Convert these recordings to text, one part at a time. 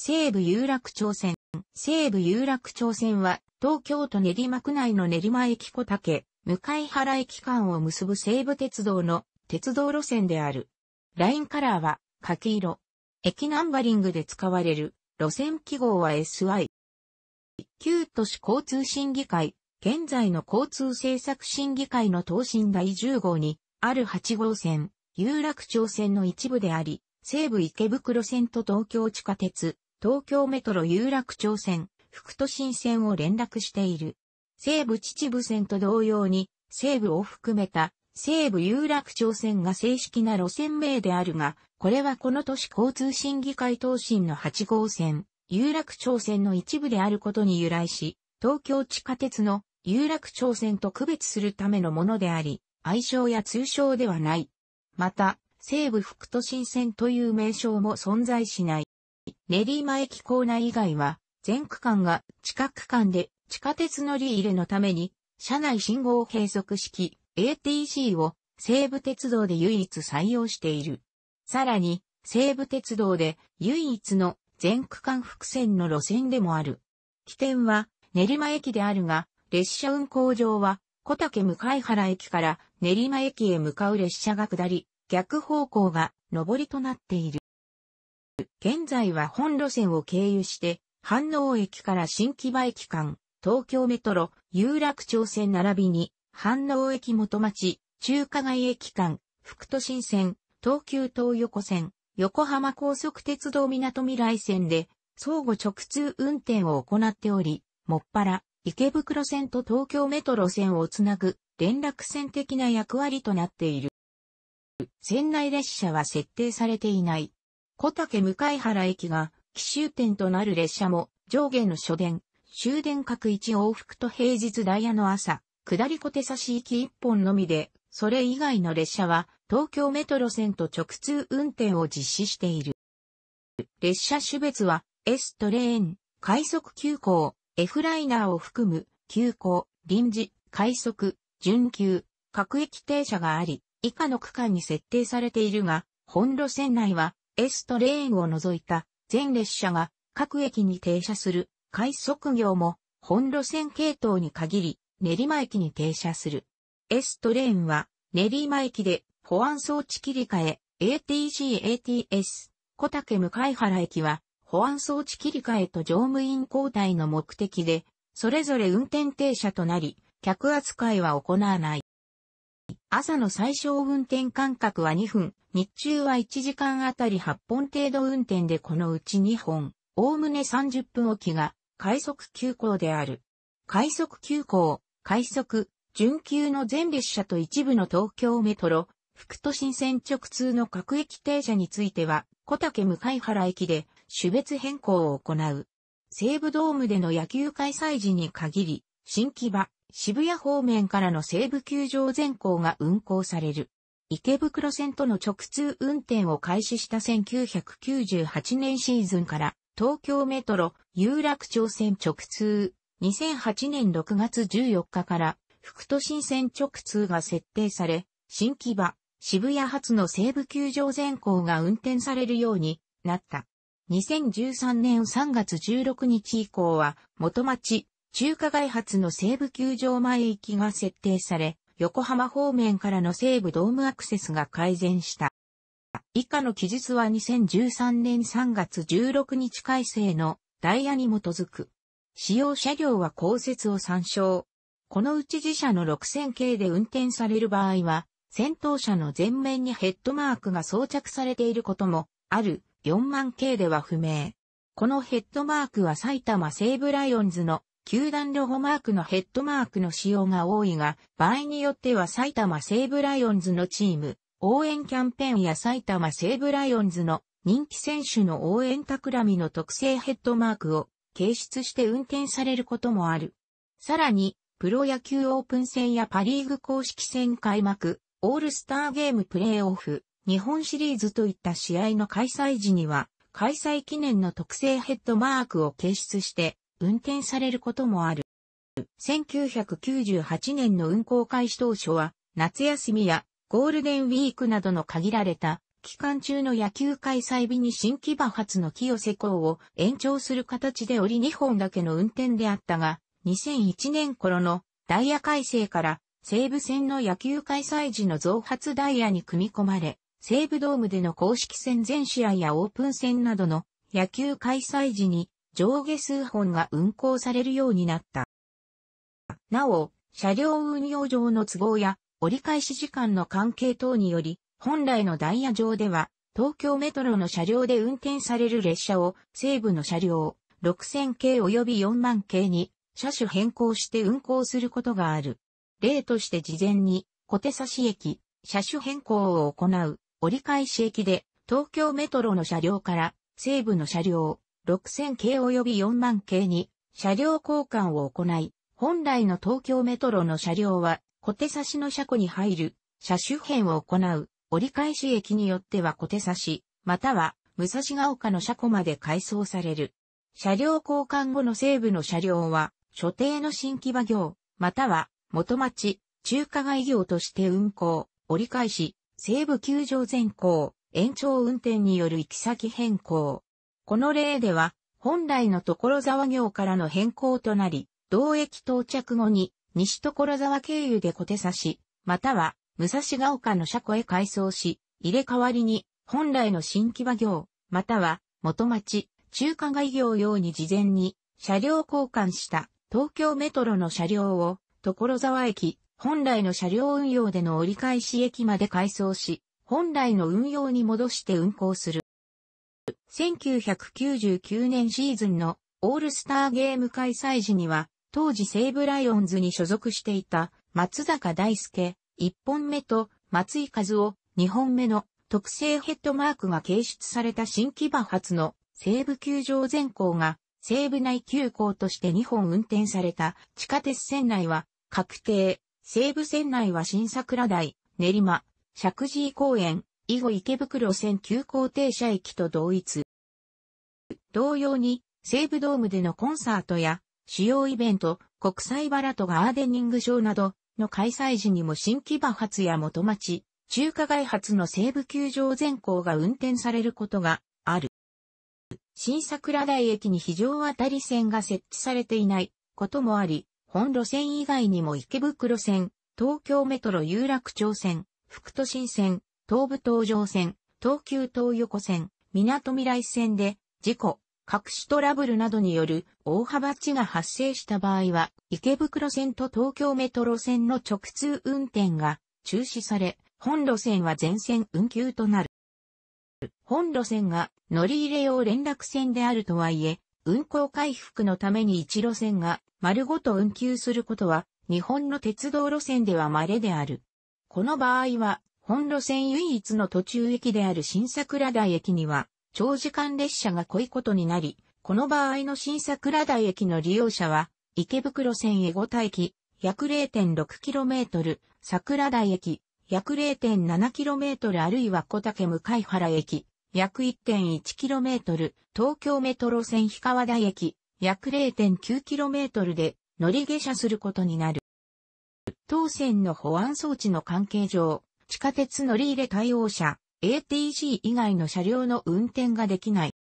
西武有楽町線。西武有楽町線は、東京都練馬区内の練馬駅小竹、向原駅間を結ぶ西武鉄道の鉄道路線である。ラインカラーは、柿色。駅ナンバリングで使われる路線記号は SY。旧都市交通審議会、現在の交通政策審議会の答申第10号に、ある8号線、有楽町線の一部であり、西武池袋線と東京地下鉄、東京メトロ有楽町線、副都心線を連絡している。西武秩父線と同様に、西武を含めた西武有楽町線が正式な路線名であるが、これはこの都市交通審議会答申の8号線、有楽町線の一部であることに由来し、東京地下鉄の有楽町線と区別するためのものであり、愛称や通称ではない。また、西武副都心線という名称も存在しない。練馬駅構内以外は、全区間が地下区間で地下鉄乗り入れのために、車内信号閉塞式 ATC を西武鉄道で唯一採用している。さらに、西武鉄道で唯一の全区間複線の路線でもある。起点は練馬駅であるが、列車運行上は小竹向原駅から練馬駅へ向かう列車が下り、逆方向が上りとなっている。現在は本路線を経由して、反応駅から新木場駅間、東京メトロ、有楽町線並びに、反応駅元町、中華街駅間、福都新線、東急東横線、横浜高速鉄道港未来線で、相互直通運転を行っており、もっぱら、池袋線と東京メトロ線をつなぐ、連絡線的な役割となっている。船内列車は設定されていない。小竹向原駅が奇襲点となる列車も上下の初電、終電各一往復と平日ダイヤの朝、下り小手差し行き一本のみで、それ以外の列車は東京メトロ線と直通運転を実施している。列車種別は S トレーン、快速急行、F ライナーを含む急行、臨時、快速、準急、各駅停車があり、以下の区間に設定されているが、本路線内は S トレーンを除いた全列車が各駅に停車する快速業も本路線系統に限り練馬駅に停車する。S トレーンは練馬駅で保安装置切り替え ATGATS 小竹向原駅は保安装置切り替えと乗務員交代の目的でそれぞれ運転停車となり客扱いは行わない。朝の最小運転間隔は2分、日中は1時間あたり8本程度運転でこのうち2本、おおむね30分おきが快速急行である。快速急行、快速、準急の全列車と一部の東京メトロ、副都心線直通の各駅停車については、小竹向原駅で種別変更を行う。西武ドームでの野球開催時に限り、新木場、渋谷方面からの西武球場全校が運行される。池袋線との直通運転を開始した1998年シーズンから東京メトロ有楽町線直通2008年6月14日から副都心線直通が設定され新木場渋谷発の西武球場全校が運転されるようになった。2013年3月16日以降は元町中華街発の西部球場前行きが設定され、横浜方面からの西部ドームアクセスが改善した。以下の記述は2013年3月16日改正のダイヤに基づく。使用車両は降雪を参照。このうち自社の6000系で運転される場合は、先頭車の前面にヘッドマークが装着されていることもある4万系では不明。このヘッドマークは埼玉西部ライオンズの球団ロゴマークのヘッドマークの使用が多いが、場合によっては埼玉西武ライオンズのチーム、応援キャンペーンや埼玉西武ライオンズの人気選手の応援企みの特製ヘッドマークを掲出して運転されることもある。さらに、プロ野球オープン戦やパリーグ公式戦開幕、オールスターゲームプレーオフ、日本シリーズといった試合の開催時には、開催記念の特製ヘッドマークを掲出して、運転されることもある。1998年の運行開始当初は、夏休みやゴールデンウィークなどの限られた期間中の野球開催日に新規爆発の清瀬港を延長する形で折り2本だけの運転であったが、2001年頃のダイヤ改正から西武線の野球開催時の増発ダイヤに組み込まれ、西武ドームでの公式戦全試合やオープン戦などの野球開催時に上下数本が運行されるようになった。なお、車両運用上の都合や折り返し時間の関係等により、本来のダイヤ上では、東京メトロの車両で運転される列車を西部の車両6000系及び4万系に車種変更して運行することがある。例として事前に小手差し駅、車種変更を行う折り返し駅で東京メトロの車両から西部の車両6000系及び4万系に車両交換を行い、本来の東京メトロの車両は小手差しの車庫に入る、車種編を行う、折り返し駅によっては小手差し、または武蔵ヶ丘の車庫まで改装される。車両交換後の西部の車両は、所定の新規場業、または元町、中華街業として運行、折り返し、西部球場全行、延長運転による行き先変更。この例では、本来の所沢行からの変更となり、同駅到着後に、西所沢経由で小手差し、または、武蔵ヶ丘の車庫へ改装し、入れ替わりに、本来の新木場行、または、元町、中華街行用に事前に、車両交換した東京メトロの車両を、所沢駅、本来の車両運用での折り返し駅まで改装し、本来の運用に戻して運行する。1999年シーズンのオールスターゲーム開催時には、当時西武ライオンズに所属していた松坂大輔、1本目と松井和夫、2本目の特製ヘッドマークが掲出された新規場発の西武球場全校が西武内急行として2本運転された地下鉄線内は確定、西武線内は新桜台、練馬、石神井公園、以後池袋線急行停車駅と同一。同様に、西武ドームでのコンサートや、主要イベント、国際バラとガーデニングショーなどの開催時にも新規場発や元町、中華街発の西武球場全校が運転されることがある。新桜台駅に非常あたり線が設置されていないこともあり、本路線以外にも池袋線、東京メトロ有楽町線、副都心線、東武東上線、東急東横線、港未来線で、事故、各種トラブルなどによる大幅地が発生した場合は、池袋線と東京メトロ線の直通運転が中止され、本路線は全線運休となる。本路線が乗り入れ用連絡線であるとはいえ、運行回復のために一路線が丸ごと運休することは、日本の鉄道路線では稀である。この場合は、本路線唯一の途中駅である新桜台駅には、長時間列車が濃いことになり、この場合の新桜台駅の利用者は、池袋線江古田駅、約 0.6km、桜台駅、約 0.7km あるいは小竹向原駅、約 1.1km、東京メトロ線氷川台駅、約 0.9km で乗り下車することになる。当線の保安装置の関係上、地下鉄乗り入れ対応車、ATC 以外の車両の運転ができない。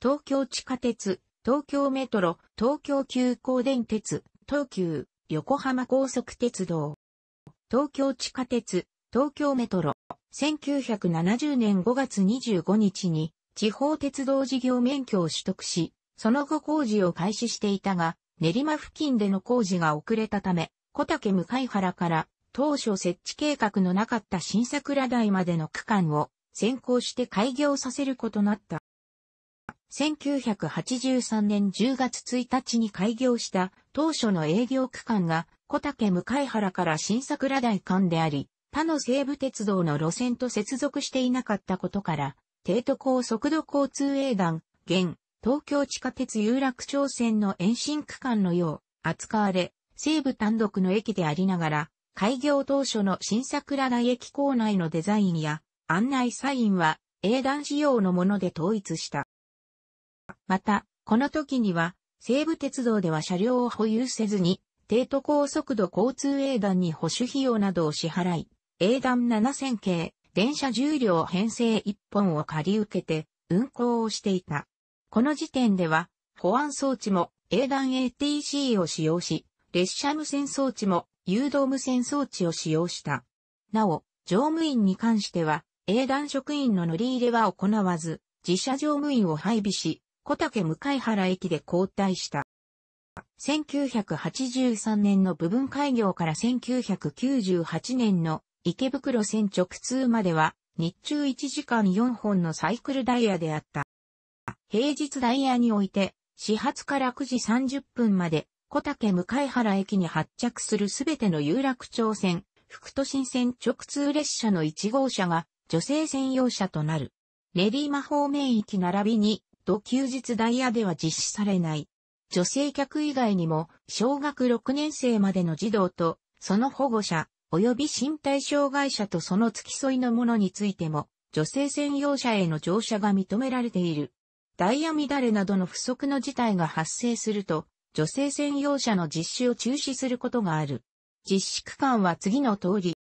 東京地下鉄、東京メトロ、東京急行電鉄、東急、横浜高速鉄道。東京地下鉄、東京メトロ。1970年5月25日に地方鉄道事業免許を取得し、その後工事を開始していたが、練馬付近での工事が遅れたため、小竹向原から当初設置計画のなかった新桜台までの区間を先行して開業させることなった。1983年10月1日に開業した当初の営業区間が小竹向原から新桜台間であり、他の西武鉄道の路線と接続していなかったことから、帝都高速度交通営団、現、東京地下鉄有楽町線の延伸区間のよう扱われ、西武単独の駅でありながら、開業当初の新桜台駅構内のデザインや案内サインは英断仕様のもので統一した。また、この時には西武鉄道では車両を保有せずに低都高速度交通英断に保守費用などを支払い、英断7000系電車重量編成1本を借り受けて運行をしていた。この時点では保安装置も英断 ATC を使用し、列車無線装置も誘導無線装置を使用した。なお、乗務員に関しては、営団職員の乗り入れは行わず、自社乗務員を配備し、小竹向原駅で交代した。1983年の部分開業から1998年の池袋線直通までは、日中1時間4本のサイクルダイヤであった。平日ダイヤにおいて、始発から9時30分まで小竹向原駅に発着するすべての有楽町線、福都新線直通列車の1号車が女性専用車となる。練馬方面駅並びに、土休日ダイヤでは実施されない。女性客以外にも、小学6年生までの児童と、その保護者、及び身体障害者とその付き添いの者についても、女性専用車への乗車が認められている。ダイヤ乱れなどの不足の事態が発生すると、女性専用車の実施を中止することがある。実施区間は次の通り。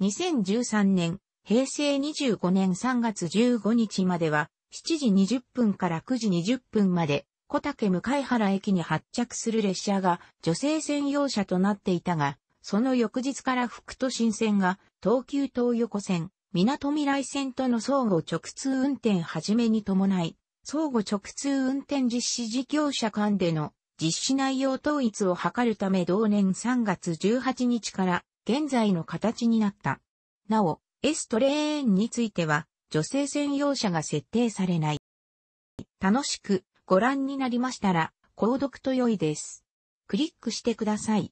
2013年、平成25年3月15日までは、7時20分から9時20分まで、小竹向原駅に発着する列車が女性専用車となっていたが、その翌日から福都新線が東急東横線、港未来線との相互直通運転始めに伴い、相互直通運転実施事業者間での実施内容統一を図るため同年3月18日から現在の形になった。なお、S トレーンについては、女性専用車が設定されない。楽しくご覧になりましたら、購読と良いです。クリックしてください。